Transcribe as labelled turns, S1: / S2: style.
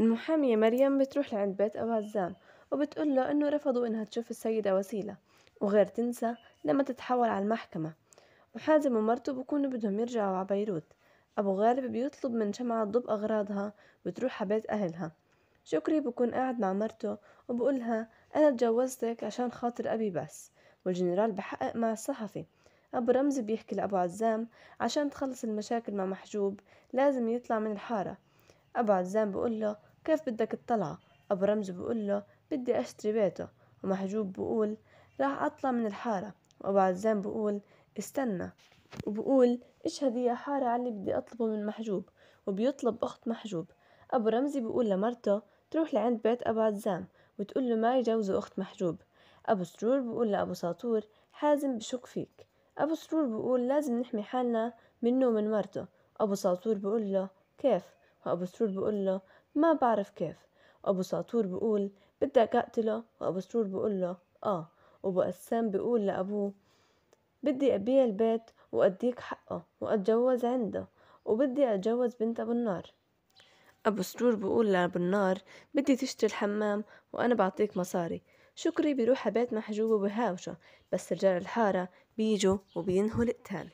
S1: المحامية مريم بتروح لعند بيت أبو عزام وبتقول له إنه رفضوا إنها تشوف السيدة وسيلة وغير تنسى لما تتحول على المحكمة وحازم ومرته بكونوا بدهم يرجعوا على بيروت أبو غالب بيطلب من شمعة تضب أغراضها وتروح على بيت أهلها شكري بكون قاعد مع مرته وبقولها أنا تجوزتك عشان خاطر أبي بس والجنرال بحقق مع الصحفي أبو رمزي بيحكي لأبو عزام عشان تخلص المشاكل مع محجوب لازم يطلع من الحارة أبو عزام بقول له كيف بدك تطلع أبو رمز بقول له بدي أشتري بيته ومحجوب بقول راح أطلع من الحارة وأبو عزام بقول استنى وبقول إيش هذه حارة علي بدي أطلبه من محجوب وبيطلب أخت محجوب أبو رمزي بقول لمرته تروح لعند بيت أبو عزام وتقول له ما يجوزوا أخت محجوب أبو سرور بقول لأبو ساطور حازم بشك فيك أبو سرور بقول لازم نحمي حالنا منه ومن مرته أبو ساطور بقول له كيف وأبو سرور بقول له ما بعرف كيف وأبو ساطور بقول بدك أقتله وأبو سرور بقول له آه وأبو قسام بقول لأبوه بدي أبيع البيت وأديك حقه وأتجوز عنده وبدي أتجوز بنت أبو النار أبو سرور بقول لأبو النار بدي تشتري الحمام وأنا بعطيك مصاري شكري بيروح بيت محجوب وبهاوشة بس رجال الحارة بيجوا وبينهوا القتال